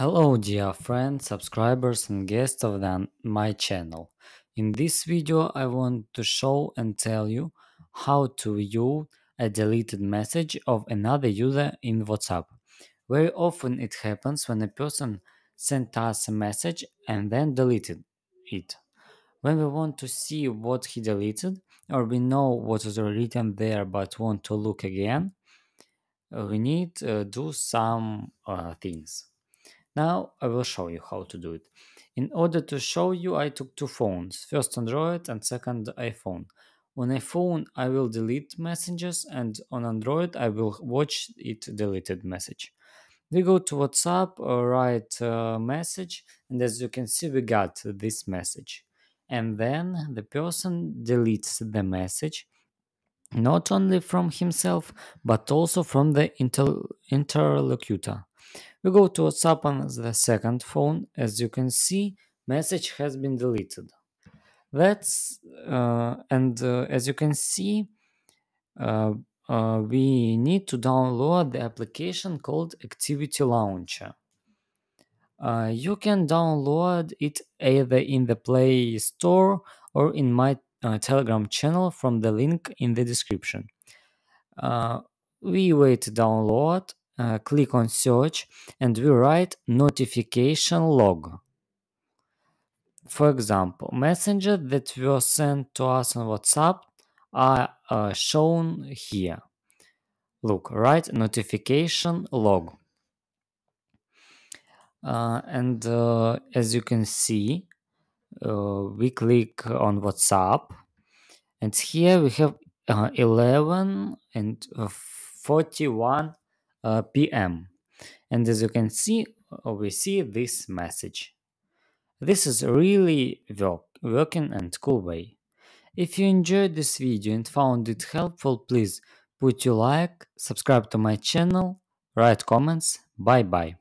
Hello dear friends, subscribers and guests of the, my channel. In this video I want to show and tell you how to view a deleted message of another user in WhatsApp. Very often it happens when a person sent us a message and then deleted it. When we want to see what he deleted or we know what was written there but want to look again, we need to uh, do some uh, things. Now I will show you how to do it. In order to show you, I took two phones, first Android and second iPhone. On iPhone, I will delete messages, and on Android, I will watch it deleted message. We go to WhatsApp, uh, write a uh, message, and as you can see, we got this message. And then the person deletes the message, not only from himself, but also from the interlocutor. We go to WhatsApp on the second phone. As you can see, message has been deleted. That's uh, and uh, as you can see, uh, uh, we need to download the application called Activity Launcher. Uh, you can download it either in the Play Store or in my uh, Telegram channel from the link in the description. we wait to download uh, click on search and we write notification log. For example, messenger that were sent to us on WhatsApp are uh, shown here. Look, right notification log. Uh, and uh, as you can see, uh, we click on WhatsApp and here we have uh, 11 and 41 uh, PM. And as you can see, uh, we see this message. This is really work, working and cool way. If you enjoyed this video and found it helpful, please put your like, subscribe to my channel, write comments. Bye bye.